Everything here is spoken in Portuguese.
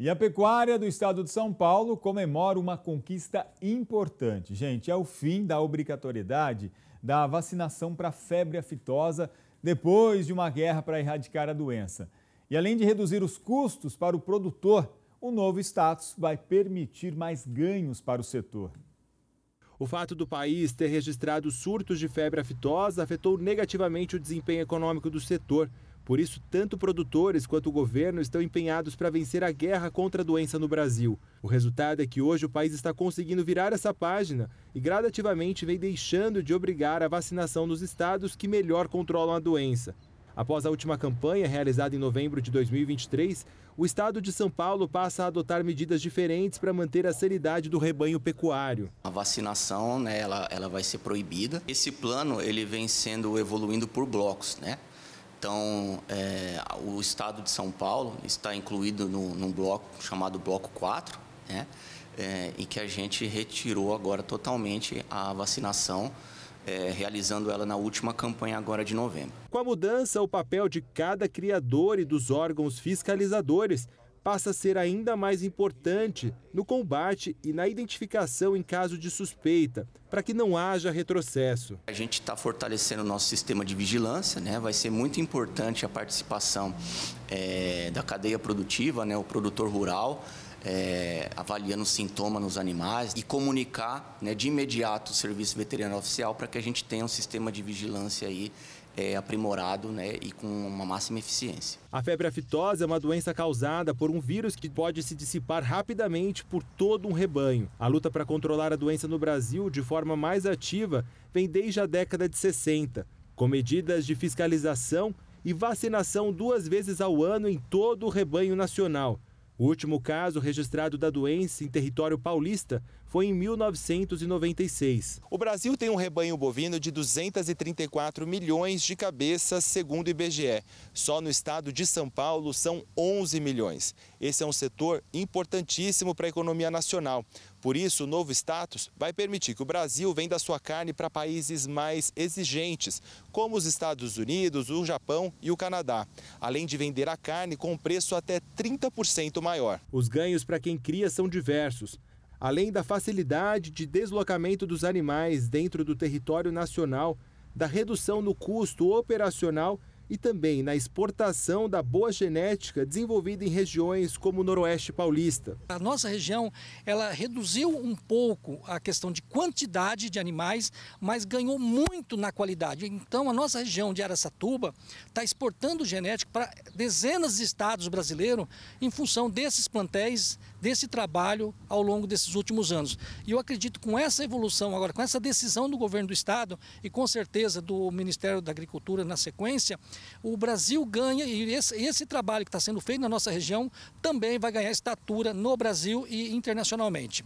E a pecuária do estado de São Paulo comemora uma conquista importante. Gente, é o fim da obrigatoriedade da vacinação para febre aftosa depois de uma guerra para erradicar a doença. E além de reduzir os custos para o produtor, o novo status vai permitir mais ganhos para o setor. O fato do país ter registrado surtos de febre aftosa afetou negativamente o desempenho econômico do setor. Por isso, tanto produtores quanto o governo estão empenhados para vencer a guerra contra a doença no Brasil. O resultado é que hoje o país está conseguindo virar essa página e gradativamente vem deixando de obrigar a vacinação nos estados que melhor controlam a doença. Após a última campanha, realizada em novembro de 2023, o estado de São Paulo passa a adotar medidas diferentes para manter a sanidade do rebanho pecuário. A vacinação né, ela, ela vai ser proibida. Esse plano ele vem sendo evoluindo por blocos. Né? Então, é, o estado de São Paulo está incluído no, num bloco chamado Bloco 4, né? É, em que a gente retirou agora totalmente a vacinação. É, realizando ela na última campanha agora de novembro. Com a mudança, o papel de cada criador e dos órgãos fiscalizadores passa a ser ainda mais importante no combate e na identificação em caso de suspeita, para que não haja retrocesso. A gente está fortalecendo o nosso sistema de vigilância, né? vai ser muito importante a participação é, da cadeia produtiva, né? o produtor rural é, avaliando sintomas nos animais e comunicar né, de imediato o serviço veterinário oficial para que a gente tenha um sistema de vigilância aí é, aprimorado né, e com uma máxima eficiência. A febre aftosa é uma doença causada por um vírus que pode se dissipar rapidamente por todo um rebanho. A luta para controlar a doença no Brasil de forma mais ativa vem desde a década de 60, com medidas de fiscalização e vacinação duas vezes ao ano em todo o rebanho nacional o último caso registrado da doença em território paulista foi em 1996. O Brasil tem um rebanho bovino de 234 milhões de cabeças, segundo o IBGE. Só no estado de São Paulo são 11 milhões. Esse é um setor importantíssimo para a economia nacional. Por isso, o novo status vai permitir que o Brasil venda sua carne para países mais exigentes, como os Estados Unidos, o Japão e o Canadá, além de vender a carne com um preço até 30% maior. Os ganhos para quem cria são diversos. Além da facilidade de deslocamento dos animais dentro do território nacional, da redução no custo operacional e também na exportação da boa genética desenvolvida em regiões como o Noroeste Paulista. A nossa região ela reduziu um pouco a questão de quantidade de animais, mas ganhou muito na qualidade. Então a nossa região de Araçatuba está exportando genética para dezenas de estados brasileiros em função desses plantéis, desse trabalho ao longo desses últimos anos. E eu acredito com essa evolução agora, com essa decisão do governo do estado e com certeza do Ministério da Agricultura na sequência, o Brasil ganha e esse, esse trabalho que está sendo feito na nossa região também vai ganhar estatura no Brasil e internacionalmente.